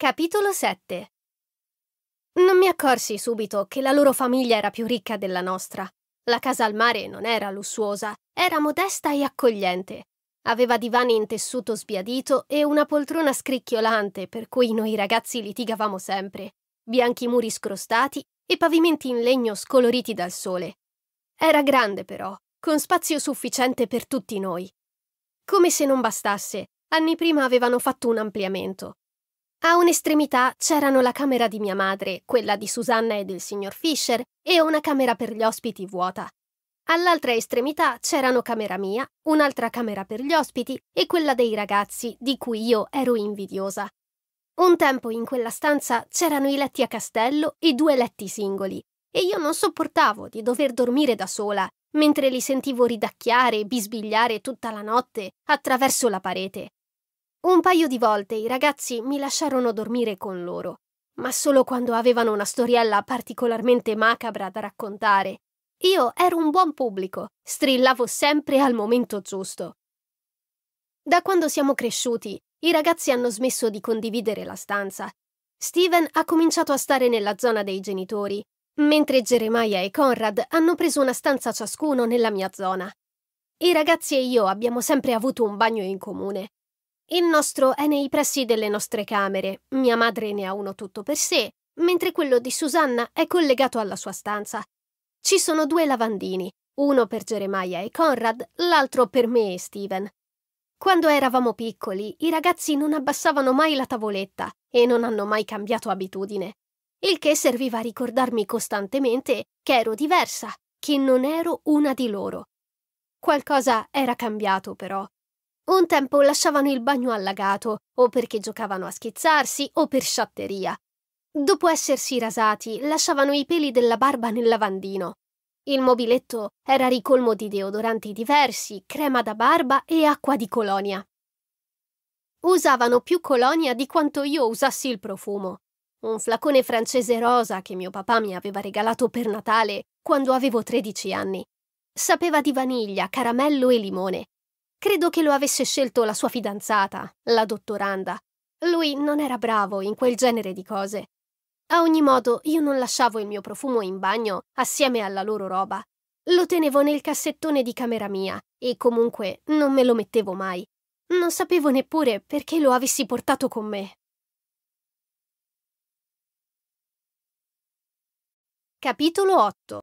Capitolo 7 Non mi accorsi subito che la loro famiglia era più ricca della nostra. La casa al mare non era lussuosa, era modesta e accogliente. Aveva divani in tessuto sbiadito e una poltrona scricchiolante per cui noi ragazzi litigavamo sempre, bianchi muri scrostati e pavimenti in legno scoloriti dal sole. Era grande però, con spazio sufficiente per tutti noi. Come se non bastasse, anni prima avevano fatto un ampliamento a un'estremità c'erano la camera di mia madre, quella di Susanna e del signor Fisher, e una camera per gli ospiti vuota. All'altra estremità c'erano camera mia, un'altra camera per gli ospiti e quella dei ragazzi, di cui io ero invidiosa. Un tempo in quella stanza c'erano i letti a castello e due letti singoli, e io non sopportavo di dover dormire da sola, mentre li sentivo ridacchiare e bisbigliare tutta la notte attraverso la parete. Un paio di volte i ragazzi mi lasciarono dormire con loro, ma solo quando avevano una storiella particolarmente macabra da raccontare. Io ero un buon pubblico, strillavo sempre al momento giusto. Da quando siamo cresciuti, i ragazzi hanno smesso di condividere la stanza. Steven ha cominciato a stare nella zona dei genitori, mentre Jeremiah e Conrad hanno preso una stanza ciascuno nella mia zona. I ragazzi e io abbiamo sempre avuto un bagno in comune, il nostro è nei pressi delle nostre camere, mia madre ne ha uno tutto per sé, mentre quello di Susanna è collegato alla sua stanza. Ci sono due lavandini, uno per Geremia e Conrad, l'altro per me e Steven. Quando eravamo piccoli, i ragazzi non abbassavano mai la tavoletta e non hanno mai cambiato abitudine, il che serviva a ricordarmi costantemente che ero diversa, che non ero una di loro. Qualcosa era cambiato però, un tempo lasciavano il bagno allagato, o perché giocavano a schizzarsi, o per sciatteria. Dopo essersi rasati, lasciavano i peli della barba nel lavandino. Il mobiletto era ricolmo di deodoranti diversi, crema da barba e acqua di colonia. Usavano più colonia di quanto io usassi il profumo. Un flacone francese rosa che mio papà mi aveva regalato per Natale quando avevo 13 anni. Sapeva di vaniglia, caramello e limone Credo che lo avesse scelto la sua fidanzata, la dottoranda. Lui non era bravo in quel genere di cose. A ogni modo, io non lasciavo il mio profumo in bagno assieme alla loro roba. Lo tenevo nel cassettone di camera mia e comunque non me lo mettevo mai. Non sapevo neppure perché lo avessi portato con me. Capitolo 8